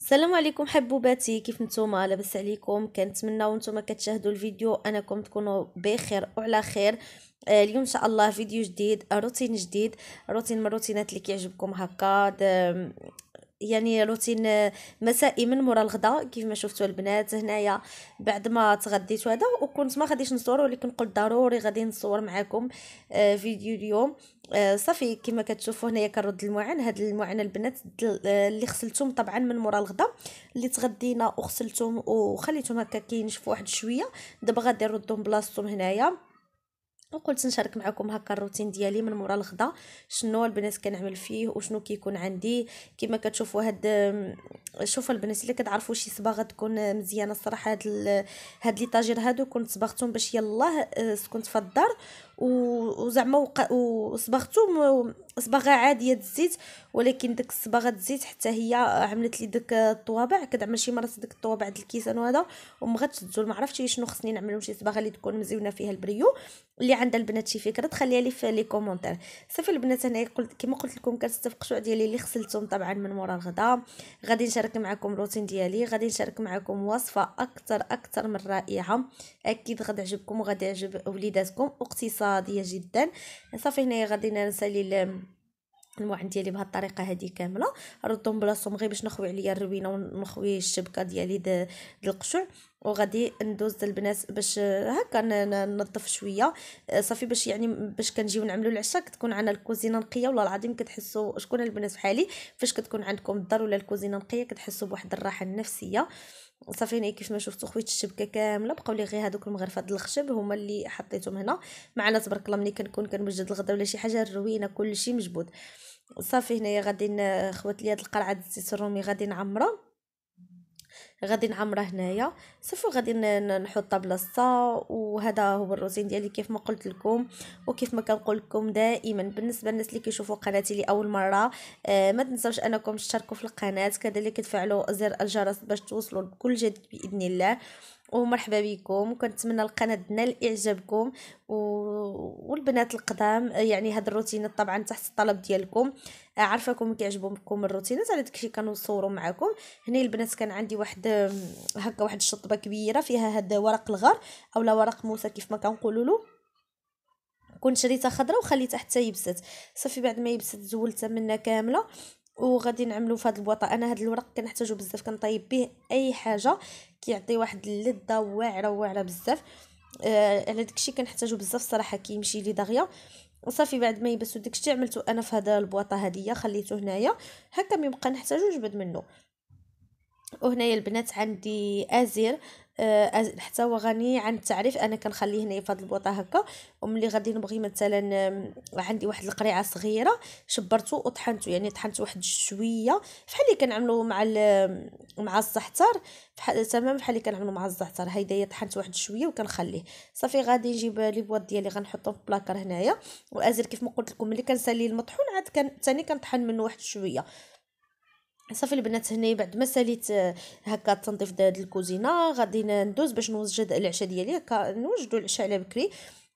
السلام عليكم حبوباتي كيف نتوما لاباس عليكم كنتمنى وانتم كتشاهدوا الفيديو انكم تكونوا بخير وعلى خير آه اليوم ان شاء الله فيديو جديد روتين جديد روتين من الروتينات اللي كيعجبكم هكا يعني روتين آه، مسائي من مورا الغداء كيف ما شفتوا البنات هنايا بعد ما تغديت وهذا وكنت ما غاديش نصور ولكن قلت ضروري غادي نصور معكم آه، فيديو اليوم آه، صافي كما كتشوفوا هنايا كنرد المعان هاد المعان البنات اللي غسلتهم طبعا من مورا الغداء اللي تغدينا وغسلتهم وخليتهم هكا كينشفوا واحد شويه دابا غادي نردهم بلاصتهم هنايا وقلت نشارك معكم هكا الروتين ديالي من مورا الغدا شنو البنات كنعمل فيه وشنو كيكون عندي كما كتشوفوا هاد شوف البنات اللي كتعرفوا شي صباغه تكون مزيانه الصراحه هاد ال... هاد لي طاجير هادو كنت صبغتهم باش يلاه آه، سكنت في الدار وزعما وصبغته صبغه عاديه الزيت ولكن ديك الصبغه الزيت حتى هي عملت لي ديك الطوابع كدعم شي مرات ديك الطوابع ديال الكيسان وهذا وما غتشدو ما عرفتش شنو خصني نعملهم شي صبغه اللي تكون مزيونه فيها البريو اللي عندها البنات شي فكره تخليها لي في لي كومونتير صافي البنات انا قلت كما قلت لكم كنستفق ديالي اللي غسلتهم طبعا من مورا الغدا غادي نشارك معكم الروتين ديالي غادي نشارك معكم وصفه اكثر اكثر من رائعه اكيد غادي يعجبكم وغادي يعجب وليداتكم اقتصاد اقتصاديه جدا صافي هنايا غادي نسالي الموعد ديالي بهاد الطريقه هذه كامله ردهم بلاصتهم غير باش نخوي عليا الروينه ونخوي الشبكه ديالي د دي القشع وغادي ندوز البنات باش هكا ننظف شويه آه، صافي باش يعني باش كنجيو نعملو العشاء كتكون عندنا الكوزينه نقيه والله العظيم كتحسوا شكون البنات بحالي فاش كتكون عندكم الدار ولا الكوزينه نقيه كتحسوا بواحد الراحه النفسيه صافي هنا كيف ما شفتوا خويت الشبكه كامله بقاو لي غير هذوك المغرفات الخشب هما اللي حطيتهم هنا معنا تبارك الله ملي كنكون كنوجد الغدا ولا شي حاجه الروينه كلشي مجبود صافي هنايا غادي خوات لي هاد القرعه دزيت الرومي غادي نعمرها غادي نعمره هنايا صافي غادي نحطها بلاصتها وهذا هو الروتين ديالي كيف ما قلت لكم وكيف ما كنقول لكم دائما بالنسبه للناس اللي كيشوفوا قناتي لاول مره آه ما تنساوش انكم تشتركوا في القناه كذلك تفعلوا زر الجرس باش توصلوا لكل جديد باذن الله ومرحبا بكم كنتمنى القناه تنال اعجابكم و... والبنات القدام يعني هاد الروتين طبعا تحت الطلب ديالكم عارفاكم كيعجبكم الروتينات على داكشي كنصوروا معكم هنا البنات كان عندي واحد هكا واحد الشطبه كبيره فيها هذا ورق الغار اولا ورق موسى كيف ما كنقولوا له كنت شريتها خضراء وخليتها حتى يبست صافي بعد ما يبست زولتها منها كامله وغادي نعملو في هاد البواطه انا هاد الورق كنحتاجو بزاف كنطيب به اي حاجه كيعطي واحد اللذه واعره واعره بزاف آه على داكشي كنحتاجو بزاف الصراحه كيمشي لي دغيا وصافي بعد ما يبس داكشي عملته انا في هذا البواطه هذه خليته هنايا هكا ميبقى نحتاجو نجبد منه وهنايا البنات عندي ازير آه، حتى هو غني عن التعريف انا كنخليه هنايا في هاد البوطه هكا وملي غادي نبغي مثلا عندي واحد القريعه صغيره شبرته وطحنته يعني طحنت واحد شويه بحال اللي كنعملو مع مع الزعتر تمام بحال اللي كنعملو مع الزعتر هيدايا طحنت واحد شويه وكنخليه صافي غادي نجيب لي بواط ديالي غنحطهم في بلاكر هنايا والازر كيف ما قلت لكم ملي كنسالي المطحون عاد كان ثاني كنطحن منه واحد شويه صافي البنات هنايا بعد ما ساليت آه، هكا تنظيف ديال الكوزينه غادي ندوز باش نوجد العشاء ديالي هكا نوجدوا العشاء على بكري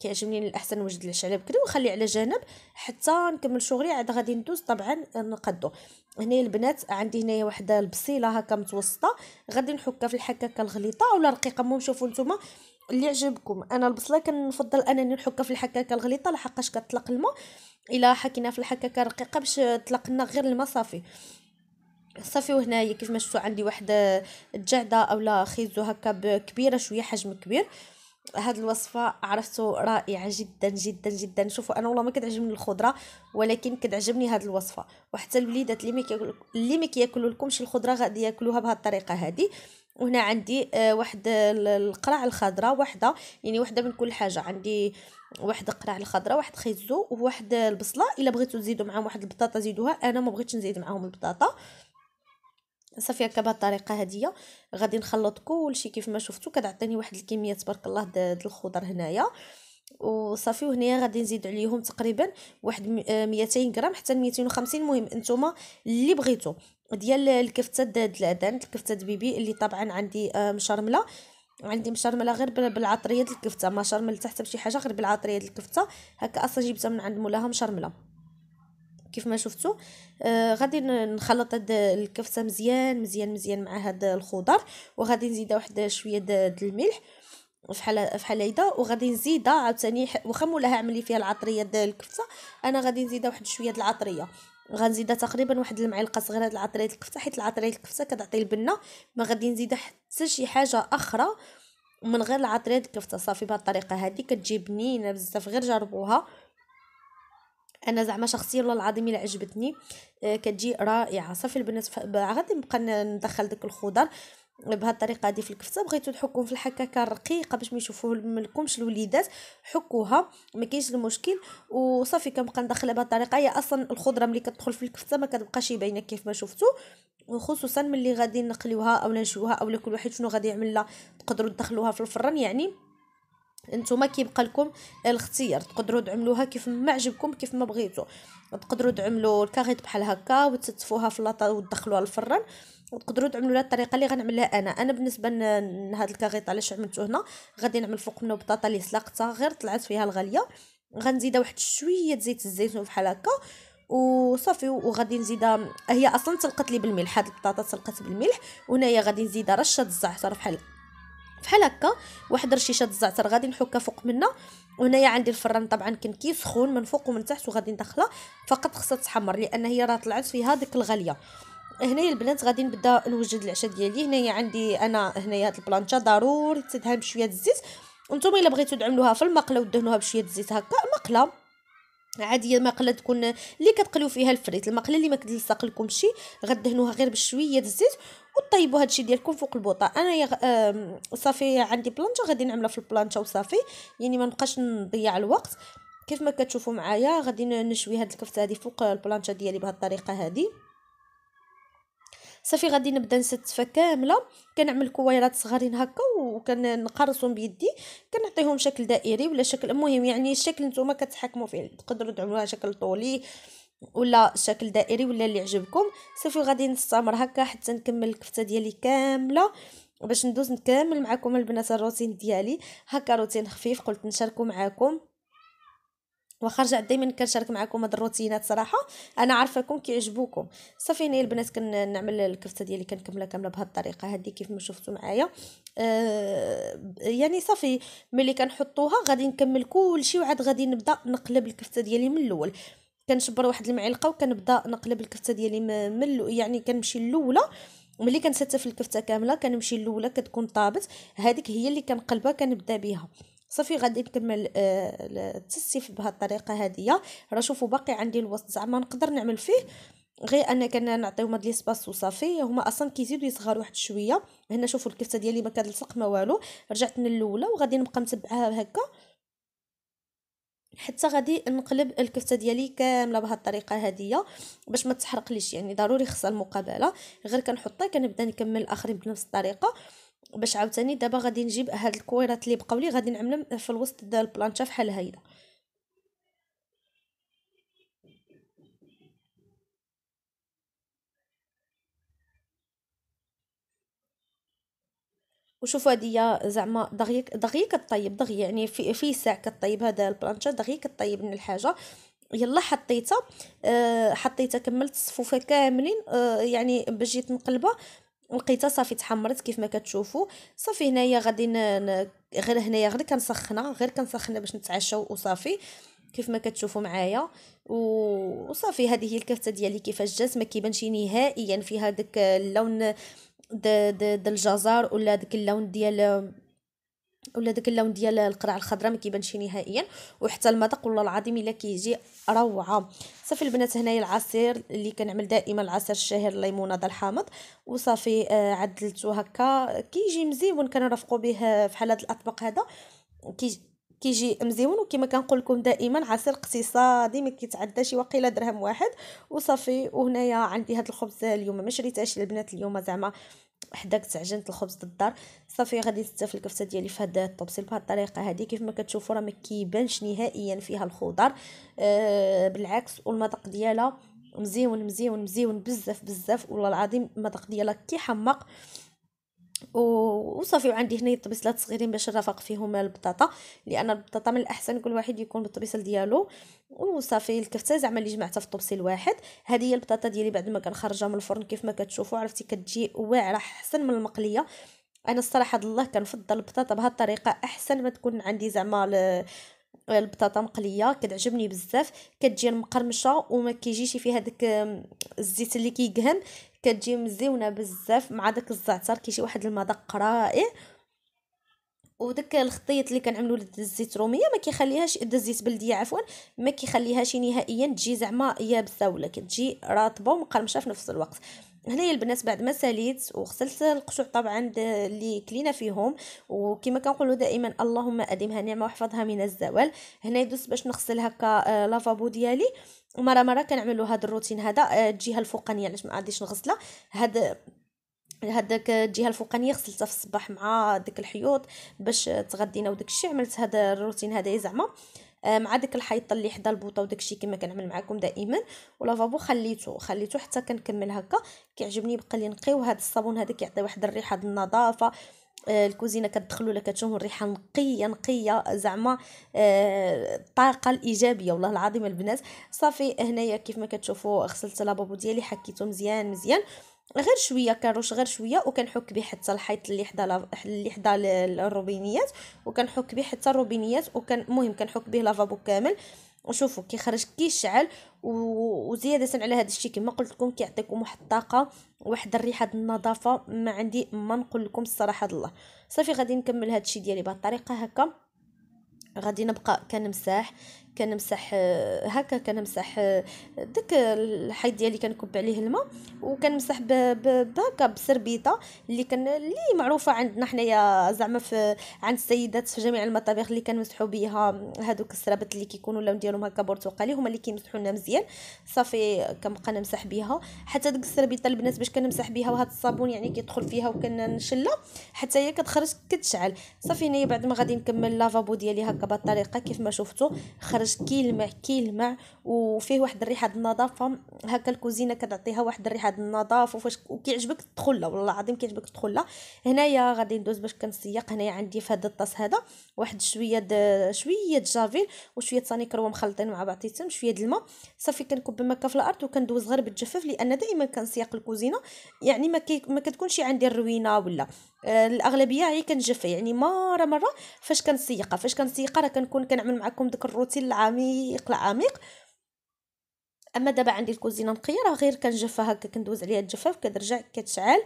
كيعجبني الاحسن نوجد العشاء على بكري ونخليه على جنب حتى نكمل شغلي عاد غادي ندوز طبعا نقدو هنايا البنات عندي هنايا واحد البصيله هكا متوسطه غادي نحكها في الحكاكه الغليطه ولا رقيقه المهم شوفوا نتوما اللي عجبكم انا البصله كنفضل انني نحكها في الحكاكه الغليطه لحقاش كطلق الماء الا حكينا في الحكاكه الرقيقه باش طلقنا غير الماء صافي صافي وهنايا كيف ما شفتوا عندي واحد الجعده اولا خيزو هكا كبيره شويه حجم كبير هاد الوصفه عرفتو رائعه جدا جدا جدا شوفوا انا والله ما كتعجبني الخضره ولكن كتعجبني هاد الوصفه وحتى الوليدات اللي ما كياكل اللي ما كياكلوا لكمش الخضره غادي ياكلوها بهاد الطريقه هادي وهنا عندي آه، واحد القرع الخضراء وحده يعني وحده من كل حاجه عندي واحد القرع الخضراء واحد خيزو وواحد البصله الا بغيتو تزيدوا معاهم واحد البطاطا زيدوها انا ما بغيتش نزيد معاهم البطاطا صافي هكا بهاد الطريقه هاديه غادي نخلط كلشي كيف ما شفتوا كتعطيني واحد الكميه تبارك الله د الخضر هنايا وصافي وهنايا غادي نزيد عليهم تقريبا واحد 200 آه، غرام حتى 250 المهم نتوما اللي بغيتو ديال الكفته د العدن الكفته بيبي اللي طبعا عندي آه، مشرمله عندي مشرمله غير بالعطريه الكفته ما شرملتها حتى بشي حاجه غير بالعطريه الكفته هكا اصلا جبتها من عند مولاها مشرمله كيف ما شفتوا آه غادي نخلط هاد الكفته مزيان مزيان مزيان مع هاد الخضر وغادي نزيد واحد شويه د الملح فحال فحال هيدا وغادي نزيدها عاوتاني واخا مولاها عملي فيها العطريه ديال الكفته انا غادي نزيدها واحد شويه د العطريه غنزيدها تقريبا واحد المعلقه صغيره د العطريه الكفته حيت العطريه الكفته كتعطي البنه ما غادي نزيد حتى شي حاجه اخرى من غير العطريه الكفته صافي بهاد الطريقه هذه كتجي بنينه بزاف غير جربوها انا زعما شخصيا والله العظيم الا عجبتني آه، كتجي رائعه صافي البنات غادي نبقى ندخل داك الخضر بهاد الطريقه هادي في الكفته بغيتو تحكوهم في الحكاكه الرقيقه باش ما يشوفوه لكمش الوليدات حكوها ما كاينش المشكل وصافي كنبقى ندخلها بهاد الطريقه هي اصلا الخضره ملي كتدخل في الكفته ما كتبقاش باينه كيف ما شفتو وخصوصا ملي غادي نقليوها اولا نشوها اولا كل واحد شنو غادي يعمل لها تقدروا تدخلوها في الفرن يعني انتم كيبقى لكم الاختيار تقدروا تعملوها كيف ما عجبكم كيف ما بغيتوا تقدروا تعملوا الكاغيط بحال هكا وتستفوها في لاطا وتدخلوها للفران وتقدروا تعملوا لها الطريقه اللي غنعملها انا انا بالنسبه لهذا الكاغيط علاش عملته هنا غادي نعمل فوق منه بطاطا اللي سلقتها غير طلعت فيها الغاليه غنزيدها واحد شويه زيت الزيتون بحال هكا وصافي وغادي نزيدها هي اصلا تلقت لي بالملح هاد البطاطا تلقت بالملح وهنايا غادي نزيدها رشه الزعتر بحال بحال هكا واحد رشيشه الزعتر غادي نحكها فوق منها وهنايا عندي الفران طبعا كان كيسخون من فوق ومن تحت وغادي ندخلها فقط خصها تحمر لان هي راه طلعت فيها ديك الغاليه هنايا البنات غادي نبدا نوجد العشاء ديالي هنايا عندي انا هنايا هاد البلانشا ضروري تدهن بشويه الزيت نتوما الا بغيتو تعملوها في المقله ودهنوها بشويه الزيت هكا المقله عاديه مقله تكون اللي كتقليو فيها الفريت المقله اللي ما كتلصق شي غدهنوها غير بشويه الزيت وطيبوا هادشي ديالكم فوق البوطه انا يغ... آم... صافي عندي بلانشا غادي نعملها في البلانشا وصافي يعني ما نبقاش نضيع الوقت كيف ما كتشوفوا معايا غادي نشوي هاد الكفته هادي فوق البلانشا ديالي بهاد الطريقه هادي صافي غادي نبدا نستفه كامله كنعمل كويرات صغارين هكا وكنقرصهم بيدي كنعطيهم شكل دائري ولا شكل المهم يعني الشكل نتوما كتحكموا فيه تقدروا تعملوها شكل طولي ولا شكل دائري ولا اللي عجبكم صافي غادي نستمر هكا حتى نكمل الكفته ديالي كامله باش ندوز نكمل معكم البنات الروتين ديالي هكا روتين خفيف قلت نشاركو معكم واخا دائما كنشارك معكم هاد الروتينات صراحه انا عارفاكم كيعجبوكم صافي هنايا البنات كنعمل الكفته ديالي كنكملها كامله بهاد الطريقه هادي كيف ما شفتوا معايا آه يعني صافي ملي كنحطوها غادي نكمل كلشي وعاد غادي نبدا نقلب الكفته ديالي من الاول كنشبر واحد المعلقه وكنبدا نقلب الكفته ديالي من يعني كنمشي الاولى ملي كنستف الكفته كامله كنمشي الاولى كتكون طابت هذيك هي اللي كنقلبها كنبدا بها صافي غادي نكمل آه، التسيف بهذه الطريقه هذه راه شوفوا باقي عندي الوسط زعما نقدر نعمل فيه غير انا نعطيهم هاد ليسباس وصافي هما اصلا كيزيدوا يصغروا واحد شويه هنا شوفوا الكفته ديالي ما كتلصق ما والو رجعت من الاولى وغادي نبقى نتبعها هكا حتى غادي نقلب الكفته ديالي كامله بهاد الطريقه هاديه باش ما تحرقليش يعني ضروري خصها المقابله غير كنحطها كنبدا نكمل الاخرين بنفس الطريقه باش عاوتاني دابا غادي نجيب هاد الكويرات اللي بقاو لي غادي نعملهم في الوسط ديال البلانشا فحال هيدا وشوفوا هادي هي زعما دغيا دغيا كطيب دغيا يعني في في ساع كطيب هذا البلانشا دغيا كطيب من الحاجه يلا حطيتها آه حطيتها كملت الصفوفه كاملين آه يعني باش جيت نقلبها لقيتها صافي تحمرت كيف ما كتشوفوا صافي هنايا غادي غير هنايا غير كنسخنها غير كنسخنها باش نتعشاو وصافي كيف ما كتشوفوا معايا وصافي هذه هي الكفته ديالي كيفاش جات ما كيبانش نهائيا فيها داك اللون د د الجزر ولا داك اللون ديال ولا داك اللون ديال القرع الخضراء ما كيبانش نهائيا وحتى المذاق والله العظيم الا كيجي روعه صافي البنات هنايا العصير اللي كنعمل دائما العصير الشهير ديال الحامض وصافي آه، عدلته هكا كيجي مزيون كنرافقوا به فحال هاد الاطباق هذا كيجي كيجي مزيون وكما كنقول لكم دائما عصير اقتصادي ما شي وقيلة درهم واحد وصافي وهنايا عندي هاد الخبز اليوم ما شريتهاش البنات اليوم زعما حداك تعجنت الخبز بالدار صافي غادي نستف الكفته ديالي في هذا الطبسيل بهذه الطريقه هذه كيف ما كتشوفوا راه ما كيبانش نهائيا فيها الخضر أه بالعكس والمذاق ديالها مزيون مزيون مزيون بزاف بزاف والله العظيم المذاق ديالها كيحمق وصافي وعندي هنا طبيصلات صغيرين باش نرافق فيهم البطاطا لان البطاطا من الاحسن كل واحد يكون بالطبيصل ديالو وصافي الكفته زعما اللي جمعتها في الطبسيل واحد هذه هي البطاطا ديالي بعد ما كنخرجها من الفرن كيف ما كتشوفوا عرفتي كتجي واعره احسن من المقليه انا الصراحه الله كنفضل البطاطا بهذه الطريقه احسن ما تكون عندي زعما البطاطا مقليه كتعجبني بزاف كتجي مقرمشه وما كيجيش فيها داك الزيت اللي كيقهم كتجي مزيونه بزاف مع داك الزعتر كيجي واحد المذاق رائع وداك الخطيط اللي كنعملوا للزيت الروميه ما كيخليهاش الزيت بلديه عفوا ما كيخليهاش نهائيا تجي زعما يابسه ولا كتجي رطبه ومقرمشه في نفس الوقت هنايا البنات بعد ما ساليت وغسلت القشوع طبعا اللي كلينا فيهم وكما كنقولوا دائما اللهم ادمها نعمه واحفظها من الزوال هنا دوزت باش نغسل هكا آه، لافابو ديالي ومره مره كنعملوا هذا الروتين هذا آه، الجهه الفوقانيه علاش ما عاديش نغسلها هاد هذاك الجهه الفوقانيه غسلتها في الصباح مع ديك الحيوط باش تغدينا وداك الشيء عملت هذا الروتين هذا زعما آه مع داك الحيطه اللي حدا البوطه وداكشي كما كنعمل معكم دائما ولافابو خليته خليته حتى كنكمل هكا كيعجبني يبقى لي نقي وهذا الصابون هذا كيعطي واحد الريحه النظافه آه، الكوزينه كتدخلوا ولا كتشموا الريحه نقيه نقيه زعما آه، الطاقه الايجابيه والله العظيم البنات صافي هنايا كيف ما كتشوفوا غسلت لابابو ديالي حكيته مزيان مزيان غير شويه كنرش غير شويه وكنحك به حتى الحيط اللي حدا لا... اللي حدا الروبينيات وكنحك به حتى الروبينيات وكان المهم كنحك به لافابو كامل وشوفوا كيخرج كيشعل وزياده على هذا الشيء كما قلت لكم كيعطيكم واحد الطاقه واحد الريحه د النظافه ما عندي ما نقول لكم الصراحه الله صافي غادي نكمل هذا الشيء ديالي بهذه الطريقه هكا غادي نبقى كنمسح كنمسح هكا كنمسح داك الحيط ديالي كنكب عليه الماء وكنمسح بهكا بسربيطه اللي كان اللي معروفه عندنا حنايا زعما في عند السيدات في جميع المطابخ اللي كنمسحوا بها هذوك السرابط اللي كيكونوا لون ديالهم هكا برتقالي هما اللي كيمسحوا لنا مزيان صافي كنبقى نمسح بها حتى ديك السربيطه البنات باش كنمسح بها وهذا الصابون يعني كيدخل فيها وكنشلها حتى هي كتخرج كتشعل صافي هنايا بعد ما غادي نكمل لافابو ديالي هكا الطريقه كيف ما شفتوا خرج خرج كيلمع كيلمع وفيه واحد الريحه النظافه هكا الكوزينه كتعطيها واحد الريحه النظافه وفاش وكيعجبك تدخل والله العظيم كيعجبك تدخل هنايا غادي ندوز باش كنسيق هنايا عندي في هذا الطاس هذا واحد شويه د... شويه جافيل وشويه كروه مخلطين مع بعضيتهم شويه الماء صافي كنكب الماكه في الارض وكندوز غير بالجفاف لان دائما كنسيق الكوزينه يعني ما كتكونش عندي الروينه ولا الاغلبيه هي كنجف يعني مره مره فاش كنسيقها فاش كنسيقها راه كنكون كنعمل معكم داك الروتين العميق العميق اما دابا عندي الكوزينه نقيه راه غير كنجفها هكا كندوز عليها الجفاف كترجع كتشعل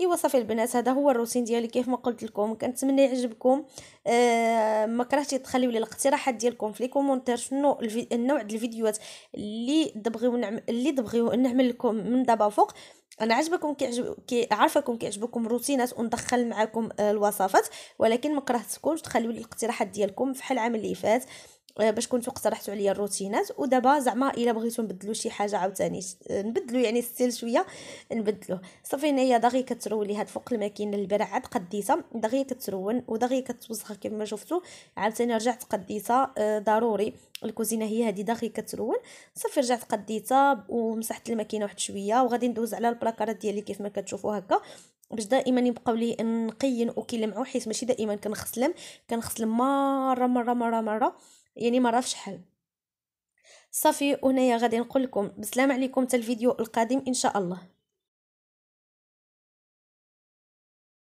ايوا صافي البنات هذا هو الروتين ديالي كيف ما قلت لكم كنتمنى يعجبكم آه ما كرهتي تخليو لي الاقتراحات ديالكم في لي كومونتير شنو الفي... النوع ديال الفيديوهات اللي دبغيو نعمل اللي دبغيو نعمل لكم من دابا فوق انا عجبكم كيعجب كي عارفكم كيعجبكم الروتينات وندخل معكم آه، الوصفات ولكن ما كرهتكمش تخليو لي الاقتراحات ديالكم فحال العام اللي فات آه، باش كنتو اقترحتوا عليا الروتينات ودابا زعما الا بغيتو نبدلو شي حاجه عاوتاني آه، نبدلو يعني ستيل شويه نبدلوه صافي هنايا دغيا كترولي هاد فوق الماكينه البارح عاد قديتها دغيا كترون ودغيا كتوسخ كما شفتو عاوتاني رجعت قديتها آه، ضروري الكوزينه هي هادي دغيا كترون صافي رجعت قديتها ومسحت الماكينه واحد شويه وغادي ندوز على البلاكارات ديالي كيف ما كتشوفوا هكا باش دائما يبقاو لي نقيين وكيلمعوا حيت ماشي دائما كنغسلهم كنغسل مره مره مره مره يعني ما رافش حل صافي هنايا غادي نقول لكم بسلام عليكم حتى الفيديو القادم ان شاء الله